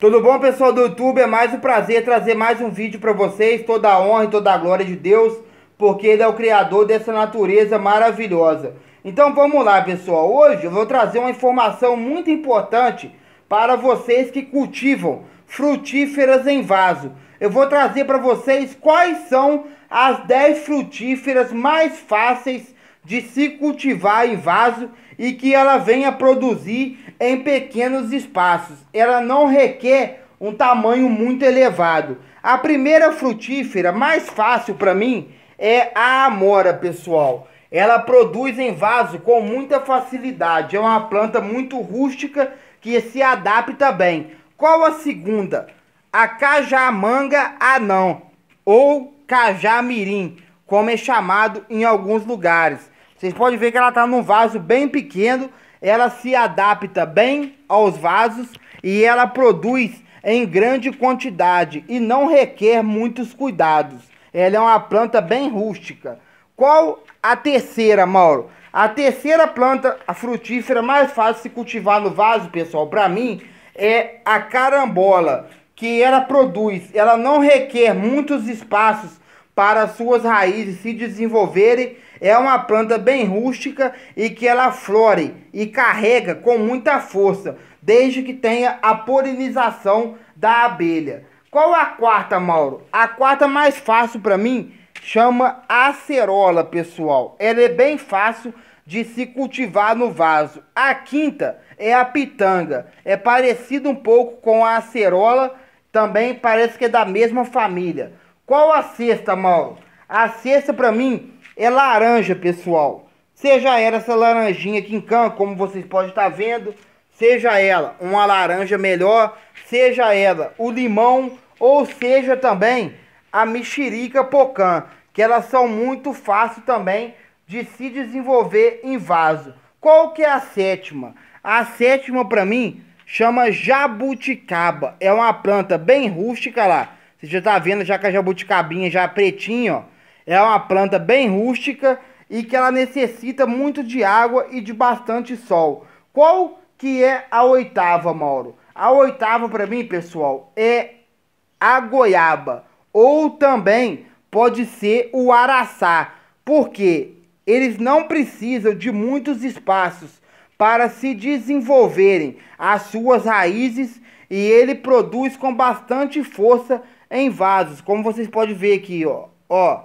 Tudo bom, pessoal do YouTube? É mais um prazer trazer mais um vídeo para vocês. Toda a honra e toda a glória de Deus, porque Ele é o Criador dessa natureza maravilhosa. Então vamos lá, pessoal. Hoje eu vou trazer uma informação muito importante para vocês que cultivam frutíferas em vaso. Eu vou trazer para vocês quais são as 10 frutíferas mais fáceis de se cultivar em vaso e que ela venha produzir em pequenos espaços. Ela não requer um tamanho muito elevado. A primeira frutífera mais fácil para mim é a amora, pessoal. Ela produz em vaso com muita facilidade. É uma planta muito rústica que se adapta bem. Qual a segunda? A cajamanga anão ou cajamirim, como é chamado em alguns lugares. Vocês podem ver que ela está num vaso bem pequeno ela se adapta bem aos vasos e ela produz em grande quantidade e não requer muitos cuidados. Ela é uma planta bem rústica. Qual a terceira, Mauro? A terceira planta a frutífera mais fácil de se cultivar no vaso, pessoal, para mim, é a carambola, que ela produz, ela não requer muitos espaços para suas raízes se desenvolverem. É uma planta bem rústica e que ela flore e carrega com muita força, desde que tenha a polinização da abelha. Qual a quarta, Mauro? A quarta mais fácil para mim chama acerola, pessoal. Ela é bem fácil de se cultivar no vaso. A quinta é a pitanga. É parecido um pouco com a acerola, também parece que é da mesma família. Qual a cesta, Mauro? A cesta para mim é laranja, pessoal. Seja ela essa laranjinha aqui em como vocês podem estar tá vendo, seja ela uma laranja melhor, seja ela o limão ou seja também a mexerica pocã, que elas são muito fáceis também de se desenvolver em vaso. Qual que é a sétima? A sétima para mim chama jabuticaba. É uma planta bem rústica lá. Você já tá vendo já que a jabuticabinha já pretinho, ó, é uma planta bem rústica e que ela necessita muito de água e de bastante sol. Qual que é a oitava, Mauro? A oitava para mim, pessoal, é a goiaba, ou também pode ser o araçá, porque eles não precisam de muitos espaços para se desenvolverem as suas raízes e ele produz com bastante força em vasos, como vocês podem ver aqui, ó. Ó,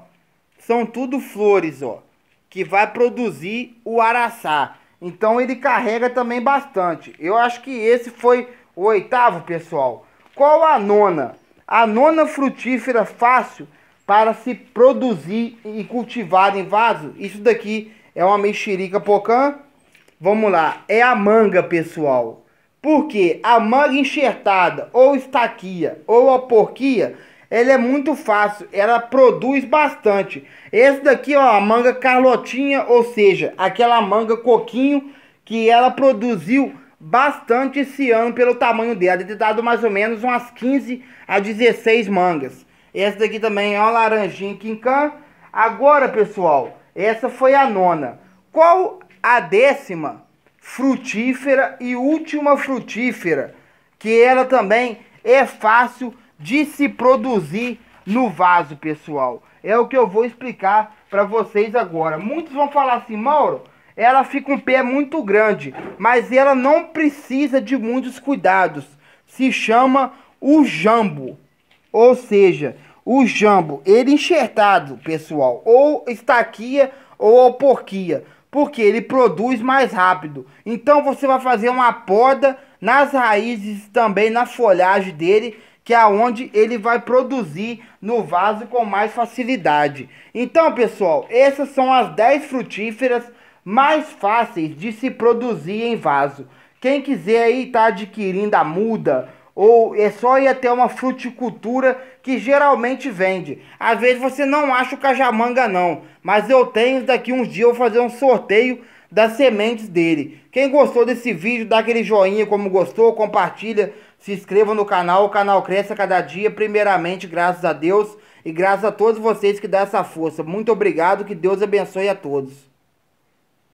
são tudo flores, ó, que vai produzir o araçá. Então ele carrega também bastante. Eu acho que esse foi o oitavo, pessoal. Qual a nona? A nona frutífera fácil para se produzir e cultivar em vaso. Isso daqui é uma mexerica pocã. Vamos lá, é a manga, pessoal. Porque a manga enxertada, ou estaquia, ou a porquia, ela é muito fácil, ela produz bastante. Esse daqui, ó, a manga carlotinha, ou seja, aquela manga coquinho que ela produziu bastante esse ano pelo tamanho dela. Deve ter dado mais ou menos umas 15 a 16 mangas. Essa daqui também é uma laranjinha quincan. Agora, pessoal, essa foi a nona. Qual a décima frutífera e última frutífera, que ela também é fácil de se produzir no vaso, pessoal. É o que eu vou explicar para vocês agora. Muitos vão falar assim, Mauro, ela fica um pé muito grande, mas ela não precisa de muitos cuidados. Se chama o jambo, ou seja, o jambo, ele enxertado, pessoal, ou estaquia ou alporquia porque ele produz mais rápido. Então você vai fazer uma poda nas raízes também na folhagem dele, que é onde ele vai produzir no vaso com mais facilidade. Então, pessoal, essas são as 10 frutíferas mais fáceis de se produzir em vaso. Quem quiser aí tá adquirindo a muda ou é só ir até uma fruticultura que geralmente vende. Às vezes você não acha o cajamanga não, mas eu tenho daqui uns dias eu vou fazer um sorteio das sementes dele. Quem gostou desse vídeo, dá aquele joinha como gostou, compartilha, se inscreva no canal, o canal cresce a cada dia, primeiramente graças a Deus e graças a todos vocês que dão essa força. Muito obrigado, que Deus abençoe a todos.